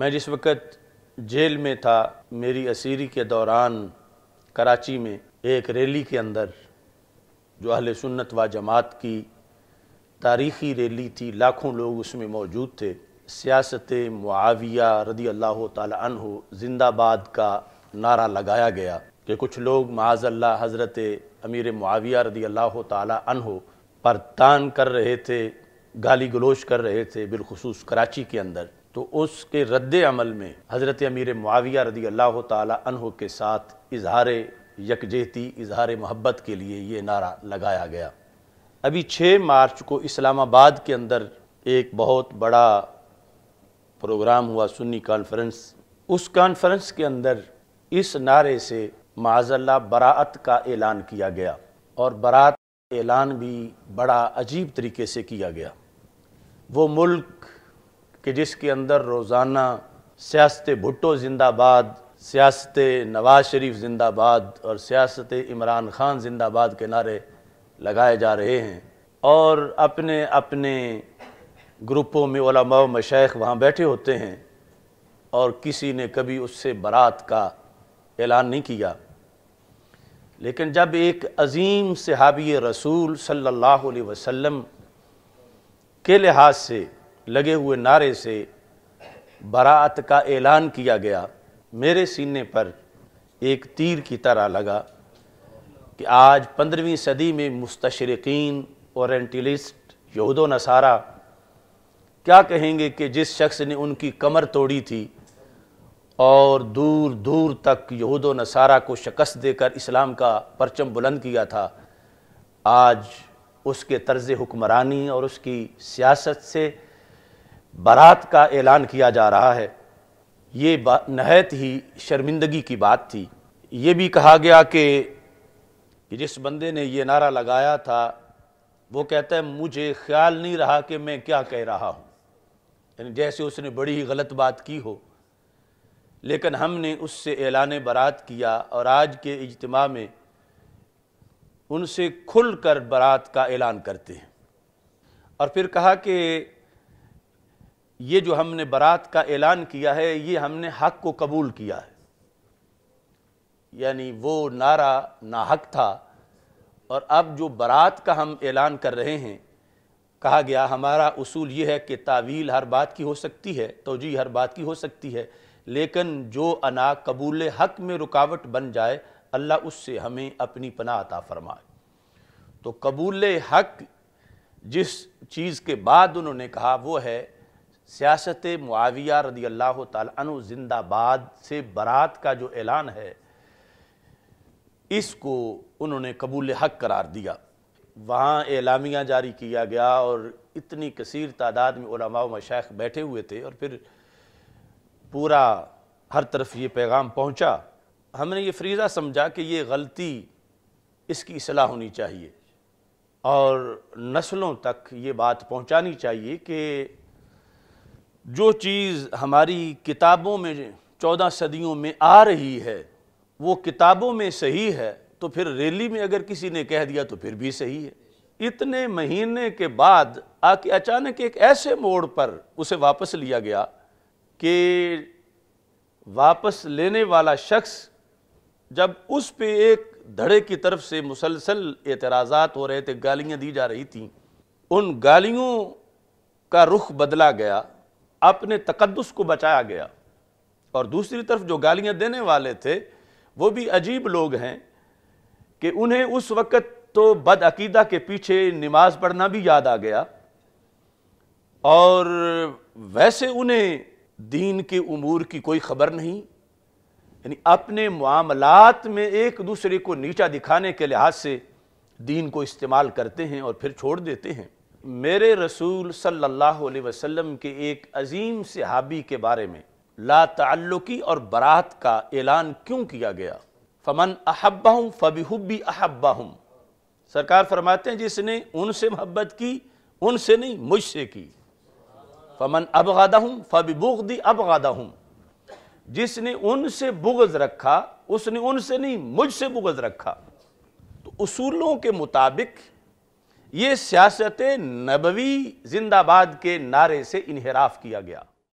मैं जिस वक्त जेल में था मेरी असीरी के दौरान कराची में एक रैली के अंदर जो अहल सुन्नत व जमात की तारीखी रैली थी लाखों लोग उसमें मौजूद थे सियासत मुआविया रदी अल्लाह तहो जिंदाबाद का नारा लगाया गया कि कुछ लोग माजल्ला हज़रत अमीर मुआविया रदी अल्लाह तहो पर तान कर रहे थे गाली गलोच कर रहे थे बिलखसूस कराची के अंदर तो उसके रद्द अमल में हज़रत अमीर मुआविया रदी अल्लाह तह के साथ इजहार यकजहती इजहार मोहब्बत के लिए ये नारा लगाया गया अभी छः मार्च को इस्लामाबाद के अंदर एक बहुत बड़ा प्रोग्राम हुआ सुन्नी कॉन्फ्रेंस उस कॉन्फ्रेंस के अंदर इस नारे से माजल्ला बरात का ऐलान किया गया और बरात ऐलान भी बड़ा अजीब तरीके से किया गया वो मुल्क कि जिसके अंदर रोज़ाना सियासत भुट्टो जिंदाबाद सियासत नवाज शरीफ जिंदाबाद और सियासत इमरान खान जिंदाबाद के नारे लगाए जा रहे हैं और अपने अपने ग्रुपों में ओलमा मशाइ वहाँ बैठे होते हैं और किसी ने कभी उससे बारात का ऐलान नहीं किया लेकिन जब एक अजीम सहाबी रसूल सल्लल्लाहु अलैहि वसल्लम के लिहाज से लगे हुए नारे से बारात का ऐलान किया गया मेरे सीने पर एक तीर की तरह लगा कि आज पंद्रहवीं सदी में मुस्तशरकिन औरेंटलिस्ट यहूदो नसारा क्या कहेंगे कि जिस शख्स ने उनकी कमर तोड़ी थी और दूर दूर तक यहूद नसारा को शिकस्त देकर इस्लाम का परचम बुलंद किया था आज उसके तर्ज हुक्मरानी और उसकी सियासत से बारात का ऐलान किया जा रहा है ये नहायत ही शर्मिंदगी की बात थी ये भी कहा गया कि जिस बंदे ने ये नारा लगाया था वो कहता है मुझे ख्याल नहीं रहा कि मैं क्या कह रहा हूँ यानी जैसे उसने बड़ी ही गलत बात की हो लेकिन हमने उससे ऐलान बारात किया और आज के इजतमा में उनसे खुल कर बारात का ऐलान करते हैं और फिर कहा कि ये जो हमने बारात का ऐलान किया है ये हमने हक को कबूल किया है यानी वो नारा ना हक था और अब जो बारात का हम ऐलान कर रहे हैं कहा गया हमारा उसूल ये है कि तावील हर बात की हो सकती है तोजी हर बात की हो सकती है लेकिन जो अना कबूल हक में रुकावट बन जाए अल्लाह उससे हमें अपनी पना अता फरमाए तो कबूल हक जिस चीज़ के बाद उन्होंने कहा वो है सियासत मुआविया रदी अल्लाह तु जिंदाबाद से बारात का जो ऐलान है इसको उन्होंने कबूल हक करार दिया वहाँ एलामिया जारी किया गया और इतनी कसर तादाद में उलमा मशाख बैठे हुए थे और फिर पूरा हर तरफ ये पैगाम पहुँचा हमने ये फ्रीज़ा समझा कि ये गलती इसकी असलाह होनी चाहिए और नस्लों तक ये बात पहुँचानी चाहिए कि जो चीज़ हमारी किताबों में चौदह सदियों में आ रही है वो किताबों में सही है तो फिर रैली में अगर किसी ने कह दिया तो फिर भी सही है इतने महीने के बाद आके अचानक एक ऐसे मोड़ पर उसे वापस लिया गया कि वापस लेने वाला शख्स जब उस पे एक धड़े की तरफ से मुसलसल एतराज़ात हो रहे थे गालियाँ दी जा रही थी उन गालियों का रुख बदला गया अपने तकदस को बचाया गया और दूसरी तरफ जो गालियां देने वाले थे वो भी अजीब लोग हैं कि उन्हें उस वक़्त तो बदअकीदा के पीछे नमाज पढ़ना भी याद आ गया और वैसे उन्हें दीन के उमूर की कोई ख़बर नहीं यानी अपने मामलात में एक दूसरे को नीचा दिखाने के लिहाज से दीन को इस्तेमाल करते हैं और फिर छोड़ देते हैं मेरे रसूल सल्लल्लाहु अलैहि वसल्लम के एक अजीम सहाबी के बारे में ला तल्लुकी और बरात का ऐलान क्यों किया गया फमन अहब्बा हूँ फ़बिहुबी अहब्बा हूँ सरकार फरमाते हैं जिसने उनसे मोहब्बत की उनसे नहीं मुझसे की फमन अबगादा हूँ फ़बिबुगदी अबगादा हूँ जिसने उनसे बुगज रखा उसने उनसे नहीं मुझसे बुगज रखा तो उसूलों के मुताबिक ये सियासत नबवी जिंदाबाद के नारे से इनहराफ किया गया